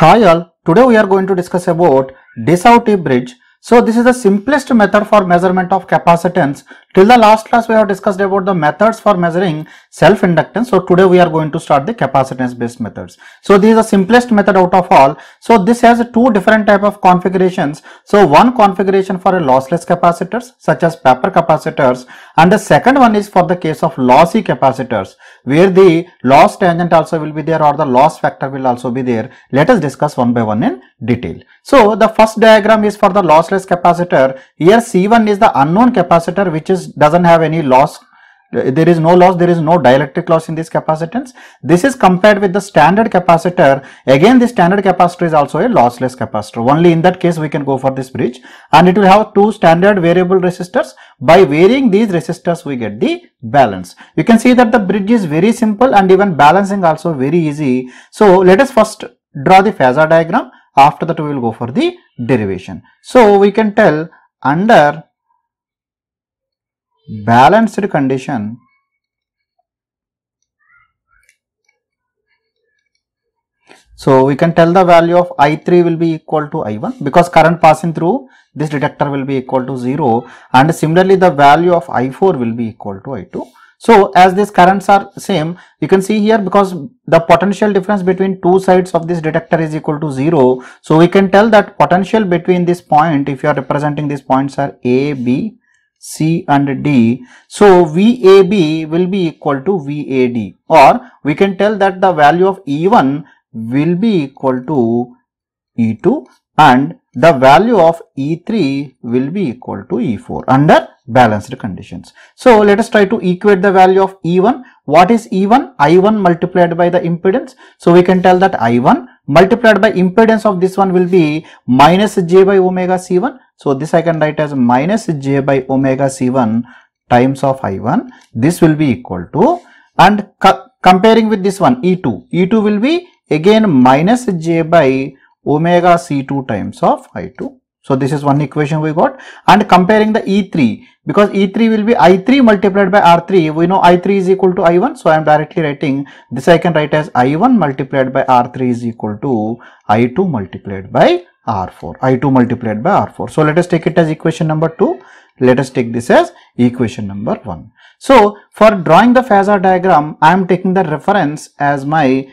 Hi all, today we are going to discuss about Desauty bridge. So this is the simplest method for measurement of capacitance Till the last class we have discussed about the methods for measuring self-inductance. So today we are going to start the capacitance based methods. So this is the simplest method out of all. So this has two different type of configurations. So one configuration for a lossless capacitors such as paper capacitors and the second one is for the case of lossy capacitors where the loss tangent also will be there or the loss factor will also be there. Let us discuss one by one in detail. So the first diagram is for the lossless capacitor. Here C1 is the unknown capacitor which is is doesn't have any loss there is no loss there is no dielectric loss in this capacitance this is compared with the standard capacitor again the standard capacitor is also a lossless capacitor only in that case we can go for this bridge and it will have two standard variable resistors by varying these resistors we get the balance you can see that the bridge is very simple and even balancing also very easy so let us first draw the phasor diagram after that we will go for the derivation so we can tell under balanced condition So we can tell the value of I3 will be equal to I1 because current passing through this detector will be equal to 0 and similarly the value of I4 will be equal to I2. So as these currents are same you can see here because the potential difference between two sides of this detector is equal to 0. So we can tell that potential between this point if you are representing these points are A, B C and D. So VAB will be equal to VAD or we can tell that the value of E1 will be equal to E2 and the value of E3 will be equal to E4 under balanced conditions. So let us try to equate the value of E1. What is E1? I1 multiplied by the impedance. So we can tell that I1 multiplied by impedance of this one will be minus j by omega C1 so this I can write as minus j by omega c1 times of i1. This will be equal to and co comparing with this one e2. e2 will be again minus j by omega c2 times of i2. So this is one equation we got and comparing the e3 because E3 will be I3 multiplied by R3. We know I3 is equal to I1. So I am directly writing this I can write as I1 multiplied by R3 is equal to I2 multiplied by R4. I2 multiplied by R4. So let us take it as equation number 2. Let us take this as equation number 1. So for drawing the phasor diagram, I am taking the reference as my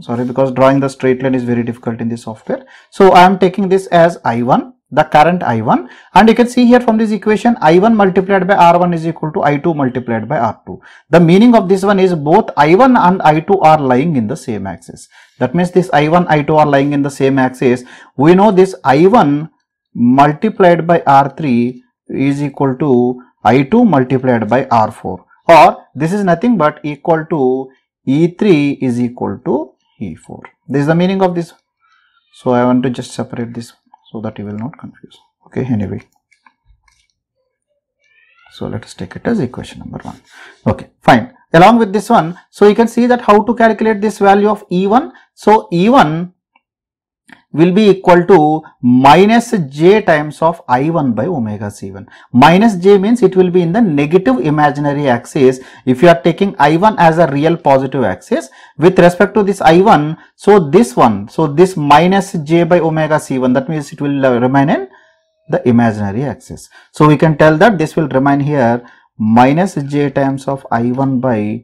sorry because drawing the straight line is very difficult in this software. So I am taking this as I1 the current I1 and you can see here from this equation I1 multiplied by R1 is equal to I2 multiplied by R2. The meaning of this one is both I1 and I2 are lying in the same axis. That means this I1, I2 are lying in the same axis. We know this I1 multiplied by R3 is equal to I2 multiplied by R4 or this is nothing but equal to E3 is equal to E4. This is the meaning of this. So, I want to just separate this so that you will not confuse okay anyway so let us take it as equation number one okay fine along with this one so you can see that how to calculate this value of e1 so e1 will be equal to minus j times of i1 by omega c1. Minus j means it will be in the negative imaginary axis if you are taking i1 as a real positive axis with respect to this i1. So, this one, so this minus j by omega c1 that means it will uh, remain in the imaginary axis. So, we can tell that this will remain here minus j times of i1 by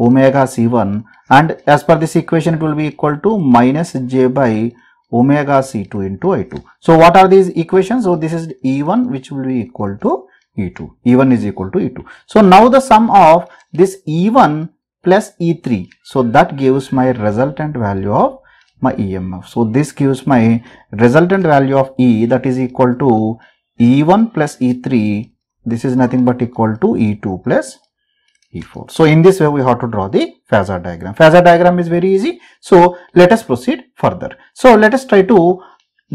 omega c1 and as per this equation it will be equal to minus j by omega C2 into I2. So, what are these equations? So, this is E1 which will be equal to E2. E1 is equal to E2. So, now the sum of this E1 plus E3. So, that gives my resultant value of my EMF. So, this gives my resultant value of E that is equal to E1 plus E3. This is nothing but equal to E2 plus E4. So, in this way we have to draw the phasor diagram. Phasor diagram is very easy. So, let us proceed further. So, let us try to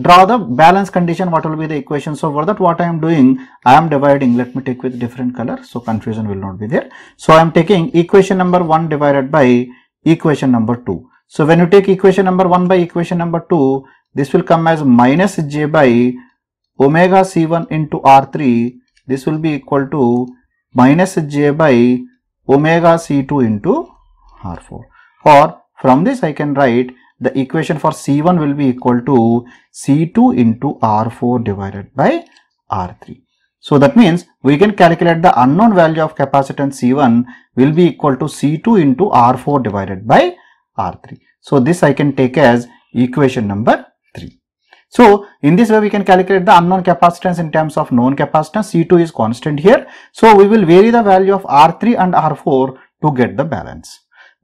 draw the balance condition what will be the equation. So, for that what I am doing I am dividing let me take with different color. So, confusion will not be there. So, I am taking equation number 1 divided by equation number 2. So, when you take equation number 1 by equation number 2 this will come as minus j by omega c1 into r3 this will be equal to minus j by omega C2 into R4 or from this I can write the equation for C1 will be equal to C2 into R4 divided by R3. So that means we can calculate the unknown value of capacitance C1 will be equal to C2 into R4 divided by R3. So this I can take as equation number so in this way we can calculate the unknown capacitance in terms of known capacitance C2 is constant here. So we will vary the value of R3 and R4 to get the balance.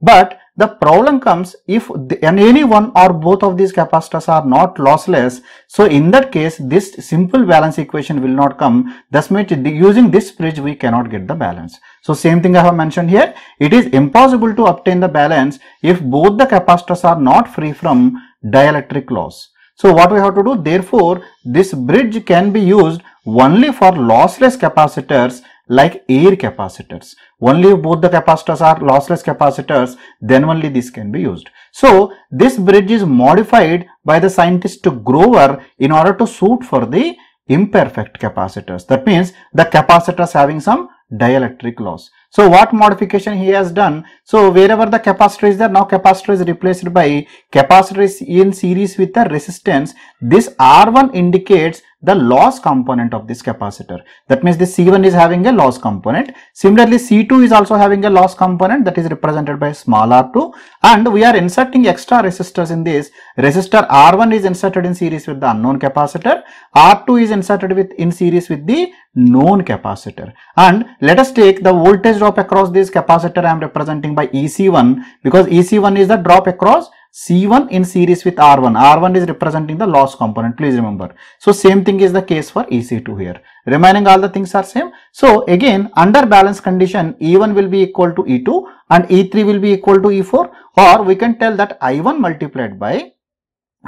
But the problem comes if the, any one or both of these capacitors are not lossless. So in that case this simple balance equation will not come. Thus using this bridge we cannot get the balance. So same thing I have mentioned here. It is impossible to obtain the balance if both the capacitors are not free from dielectric loss. So what we have to do? Therefore, this bridge can be used only for lossless capacitors like air capacitors. Only if both the capacitors are lossless capacitors, then only this can be used. So, this bridge is modified by the scientist to Grover in order to suit for the imperfect capacitors. That means the capacitors having some dielectric loss. So what modification he has done? So wherever the capacitor is there, now capacitor is replaced by capacitor is in series with the resistance. This R1 indicates the loss component of this capacitor. That means the C1 is having a loss component. Similarly, C2 is also having a loss component that is represented by small r2 and we are inserting extra resistors in this. Resistor R1 is inserted in series with the unknown capacitor, R2 is inserted with in series with the known capacitor and let us take the voltage drop across this capacitor I am representing by EC1 because EC1 is the drop across C1 in series with R1. R1 is representing the loss component, please remember. So, same thing is the case for EC2 here. Remaining all the things are same. So, again under balance condition E1 will be equal to E2 and E3 will be equal to E4 or we can tell that I1 multiplied by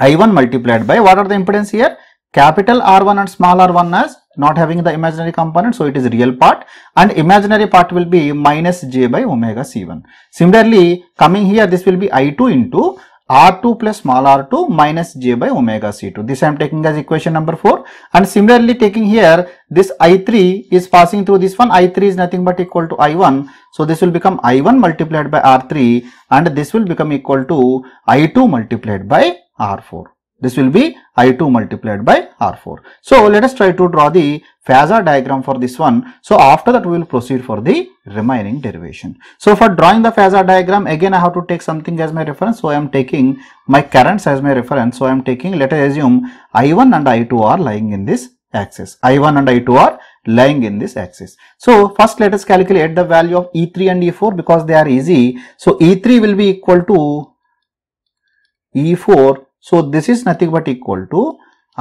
I1 multiplied by what are the impedance here? Capital R1 and small r1 as not having the imaginary component. So, it is real part and imaginary part will be minus j by omega c1. Similarly, coming here this will be I2 into r2 plus small r2 minus j by omega c2. This I am taking as equation number 4 and similarly taking here this i3 is passing through this one i3 is nothing but equal to i1. So this will become i1 multiplied by r3 and this will become equal to i2 multiplied by r4. This will be I2 multiplied by R4. So let us try to draw the phasor diagram for this one. So after that we will proceed for the remaining derivation. So for drawing the phasor diagram again I have to take something as my reference. So I am taking my currents as my reference. So I am taking let us assume I1 and I2 are lying in this axis. I1 and I2 are lying in this axis. So first let us calculate the value of E3 and E4 because they are easy. So E3 will be equal to E4 so, this is nothing but equal to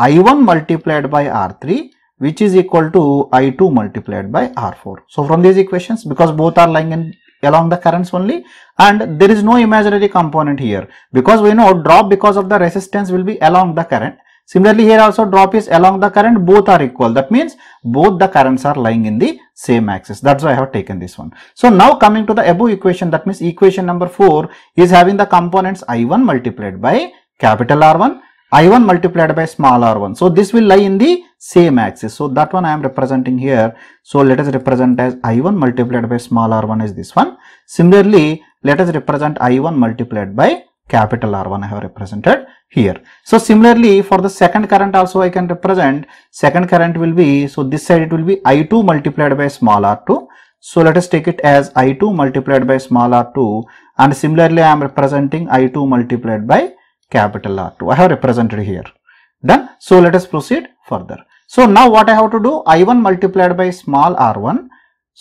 I1 multiplied by R3 which is equal to I2 multiplied by R4. So, from these equations because both are lying in along the currents only and there is no imaginary component here because we know drop because of the resistance will be along the current. Similarly, here also drop is along the current both are equal that means both the currents are lying in the same axis that is why I have taken this one. So, now coming to the above equation that means equation number 4 is having the components I1 multiplied by capital R1, I1 multiplied by small r1. So, this will lie in the same axis. So, that one I am representing here. So, let us represent as I1 multiplied by small r1 is this one. Similarly, let us represent I1 multiplied by capital R1 I have represented here. So, similarly for the second current also I can represent second current will be, so this side it will be I2 multiplied by small r2. So, let us take it as I2 multiplied by small r2 and similarly I am representing I2 multiplied by capital R2. I have represented here. Done. So, let us proceed further. So, now what I have to do? I1 multiplied by small r1.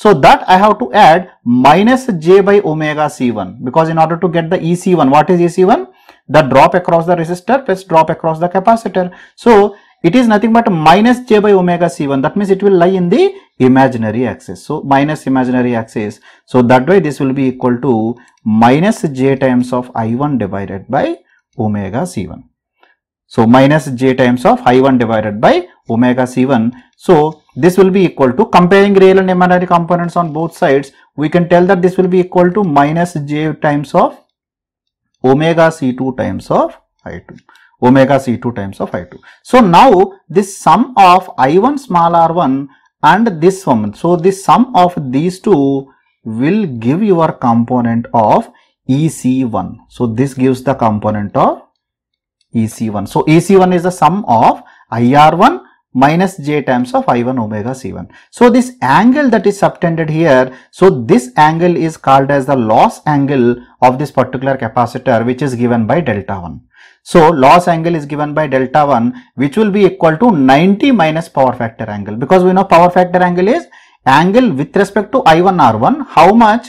So, that I have to add minus j by omega c1 because in order to get the EC1, what is EC1? The drop across the resistor plus drop across the capacitor. So, it is nothing but minus j by omega c1 that means it will lie in the imaginary axis so minus imaginary axis so that way this will be equal to minus j times of i1 divided by omega c1. So, minus j times of i1 divided by omega c1. So, this will be equal to comparing real and imaginary components on both sides. We can tell that this will be equal to minus j times of omega c2 times of i2 omega c2 times of i2. So, now this sum of i1 small r1 and this one. So, this sum of these two will give your component of EC1. So this gives the component of EC1. So EC1 is the sum of IR1 minus J times of I1 omega C1. So this angle that is subtended here, so this angle is called as the loss angle of this particular capacitor which is given by delta 1. So loss angle is given by delta 1 which will be equal to 90 minus power factor angle because we know power factor angle is angle with respect to I1 R1 how much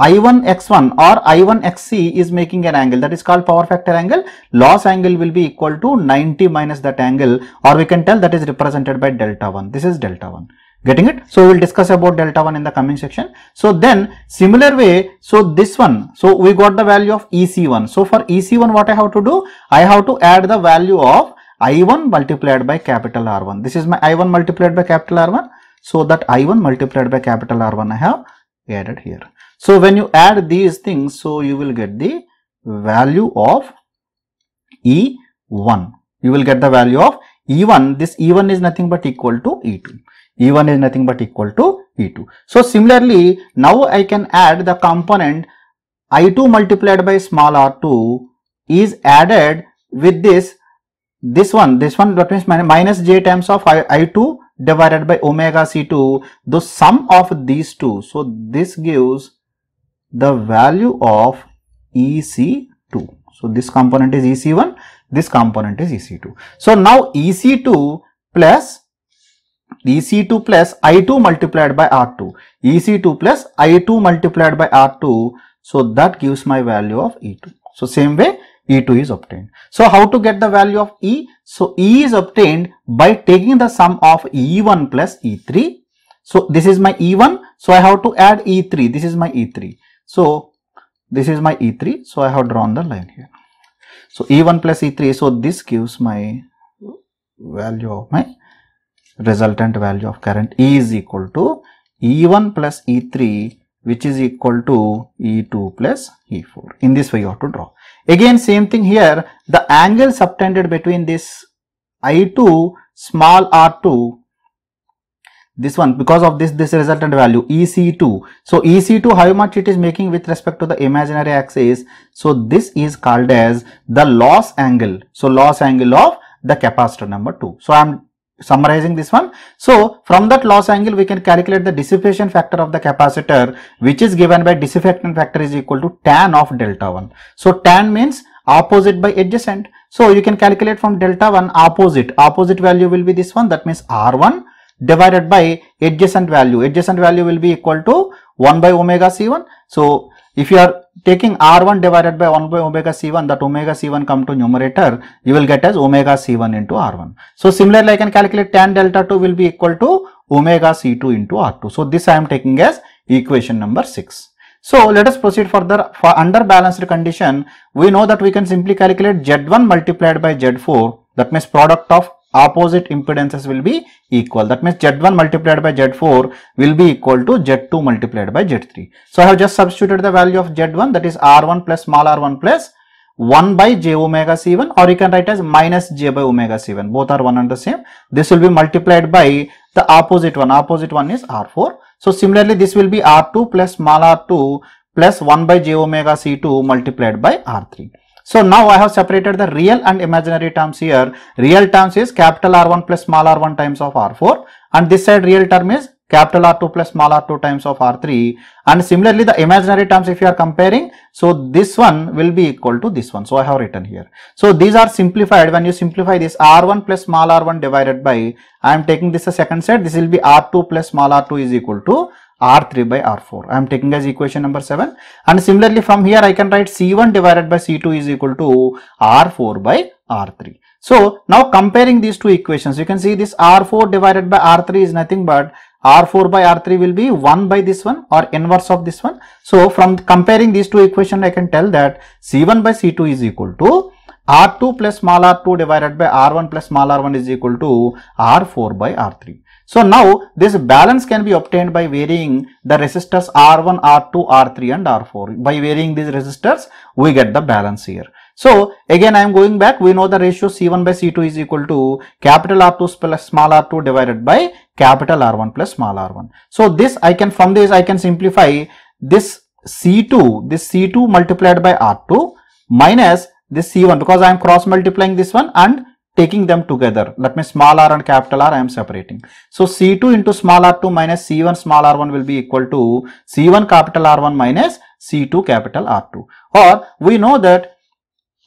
I1X1 or I1XC is making an angle that is called power factor angle. Loss angle will be equal to 90 minus that angle or we can tell that is represented by delta 1. This is delta 1 getting it so we will discuss about delta 1 in the coming section so then similar way so this one so we got the value of ec1 so for ec1 what i have to do i have to add the value of i1 multiplied by capital r1 this is my i1 multiplied by capital r1 so that i1 multiplied by capital r1 i have added here so when you add these things, so you will get the value of E1. You will get the value of E1. This E1 is nothing but equal to E2. E1 is nothing but equal to E2. So similarly, now I can add the component I2 multiplied by small r2 is added with this this one this one that means minus j times of I, I2 divided by omega c2 the sum of these two so this gives the value of EC2. So, this component is EC1, this component is EC2. So, now EC2 plus EC2 plus I2 multiplied by R2, EC2 plus I2 multiplied by R2. So, that gives my value of E2. So, same way E2 is obtained. So, how to get the value of E? So, E is obtained by taking the sum of E1 plus E3. So, this is my E1. So, I have to add E3. This is my E3. So this is my E3. So I have drawn the line here. So E1 plus E3. So this gives my value of my resultant value of current E is equal to E1 plus E3 which is equal to E2 plus E4. In this way you have to draw. Again same thing here the angle subtended between this I2 small r2 this one because of this this resultant value ec2 so ec2 how much it is making with respect to the imaginary axis so this is called as the loss angle so loss angle of the capacitor number 2 so i'm summarizing this one so from that loss angle we can calculate the dissipation factor of the capacitor which is given by dissipation factor is equal to tan of delta 1 so tan means opposite by adjacent so you can calculate from delta 1 opposite opposite value will be this one that means r1 divided by adjacent value. Adjacent value will be equal to 1 by omega C1. So, if you are taking R1 divided by 1 by omega C1 that omega C1 come to numerator you will get as omega C1 into R1. So, similarly I can calculate tan delta 2 will be equal to omega C2 into R2. So, this I am taking as equation number 6. So, let us proceed further for under balanced condition we know that we can simply calculate Z1 multiplied by Z4 that means product of opposite impedances will be equal. That means Z1 multiplied by Z4 will be equal to Z2 multiplied by Z3. So, I have just substituted the value of Z1 that is R1 plus small r1 plus 1 by j omega c1 or you can write as minus j by omega c1 both are one and the same this will be multiplied by the opposite one opposite one is r4 so similarly this will be r2 plus small r2 plus 1 by j omega c2 multiplied by r3 so now I have separated the real and imaginary terms here. Real terms is capital R1 plus small r1 times of R4 and this side real term is capital R2 plus small r2 times of R3 and similarly the imaginary terms if you are comparing so this one will be equal to this one so I have written here. So these are simplified when you simplify this R1 plus small r1 divided by I am taking this a second set this will be R2 plus small r2 is equal to R3 by R4. I am taking as equation number 7 and similarly from here I can write C1 divided by C2 is equal to R4 by R3. So now comparing these two equations you can see this R4 divided by R3 is nothing but R4 by R3 will be 1 by this one or inverse of this one. So from comparing these two equations I can tell that C1 by C2 is equal to R2 plus small r2 divided by R1 plus small r1 is equal to R4 by R3. So now this balance can be obtained by varying the resistors R1, R2, R3 and R4. By varying these resistors, we get the balance here. So again I am going back, we know the ratio C1 by C2 is equal to capital R2 plus small r2 divided by capital R1 plus small r1. So this I can, from this I can simplify this C2, this C2 multiplied by R2 minus this C1 because I am cross multiplying this one and taking them together. That means small r and capital R I am separating. So C2 into small r2 minus C1 small r1 will be equal to C1 capital R1 minus C2 capital R2. Or we know that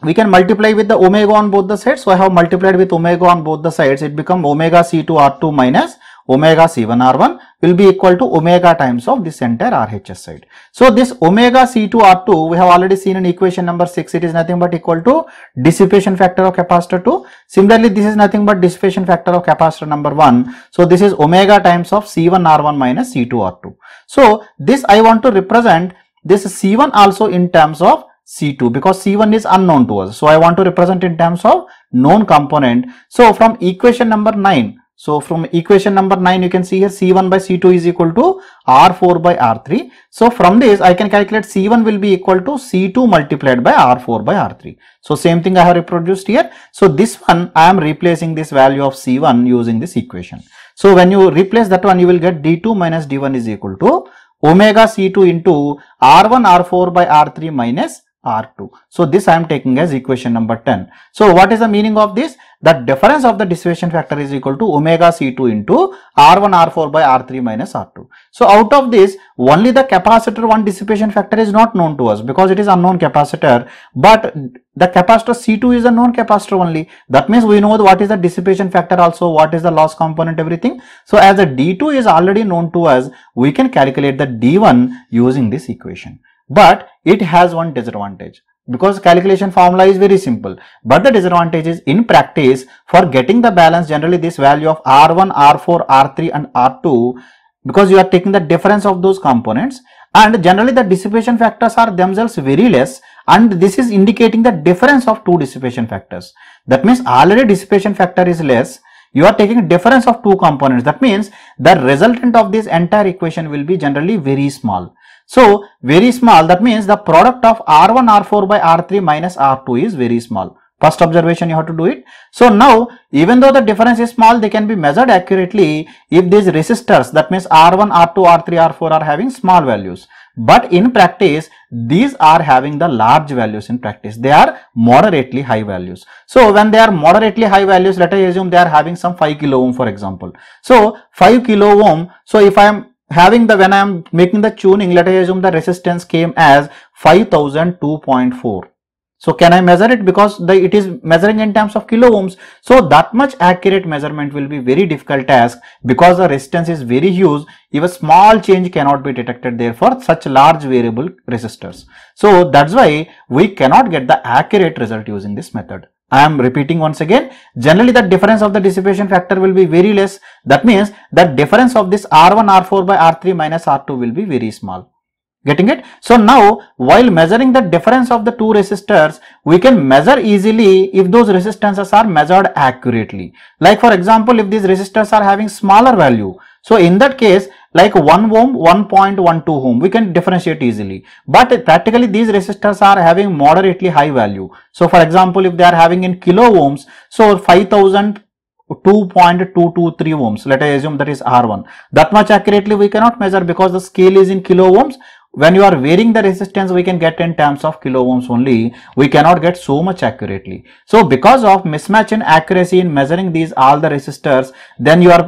we can multiply with the omega on both the sides. So I have multiplied with omega on both the sides. It becomes omega C2 R2 minus omega C1R1 will be equal to omega times of this entire RHS side. So this omega C2R2 we have already seen in equation number 6 it is nothing but equal to dissipation factor of capacitor 2. Similarly this is nothing but dissipation factor of capacitor number 1. So this is omega times of C1R1 minus C2R2. So this I want to represent this C1 also in terms of C2 because C1 is unknown to us. So I want to represent in terms of known component. So from equation number 9 so from equation number 9 you can see here C1 by C2 is equal to R4 by R3. So from this I can calculate C1 will be equal to C2 multiplied by R4 by R3. So same thing I have reproduced here. So this one I am replacing this value of C1 using this equation. So when you replace that one you will get D2 minus D1 is equal to omega C2 into R1 R4 by R3 minus R2. So this I am taking as equation number 10. So what is the meaning of this? That difference of the dissipation factor is equal to omega C2 into R1 R4 by R3 minus R2. So out of this only the capacitor 1 dissipation factor is not known to us because it is unknown capacitor but the capacitor C2 is a known capacitor only. That means we know what is the dissipation factor also, what is the loss component, everything. So as the D2 is already known to us, we can calculate the D1 using this equation. But it has one disadvantage because calculation formula is very simple. But the disadvantage is in practice for getting the balance generally this value of R1, R4, R3 and R2 because you are taking the difference of those components and generally the dissipation factors are themselves very less and this is indicating the difference of two dissipation factors. That means already dissipation factor is less you are taking difference of two components that means the resultant of this entire equation will be generally very small so very small that means the product of R1 R4 by R3 minus R2 is very small. First observation you have to do it. So now even though the difference is small they can be measured accurately if these resistors that means R1, R2, R3, R4 are having small values. But in practice these are having the large values in practice. They are moderately high values. So when they are moderately high values let us assume they are having some 5 kilo ohm for example. So 5 kilo ohm. So if I am having the when I am making the tuning let us assume the resistance came as 5002.4 so can I measure it because the it is measuring in terms of kilo ohms so that much accurate measurement will be very difficult task because the resistance is very huge even small change cannot be detected there for such large variable resistors so that's why we cannot get the accurate result using this method I am repeating once again, generally the difference of the dissipation factor will be very less. That means that difference of this R1, R4 by R3 minus R2 will be very small. Getting it? So now, while measuring the difference of the two resistors, we can measure easily if those resistances are measured accurately. Like for example, if these resistors are having smaller value. So in that case, like 1 ohm, 1.12 ohm, we can differentiate easily. But practically these resistors are having moderately high value. So for example, if they are having in kilo ohms, so 5000 2.223 ohms let us assume that is r1 that much accurately we cannot measure because the scale is in kilo ohms when you are varying the resistance we can get in terms of kilo ohms only we cannot get so much accurately so because of mismatch in accuracy in measuring these all the resistors then you are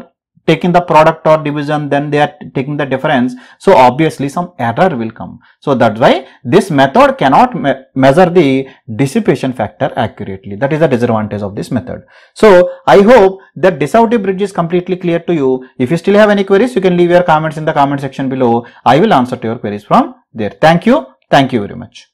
taking the product or division then they are taking the difference so obviously some error will come so that's why this method cannot me measure the dissipation factor accurately that is the disadvantage of this method so i hope that dissociative bridge is completely clear to you if you still have any queries you can leave your comments in the comment section below i will answer to your queries from there thank you thank you very much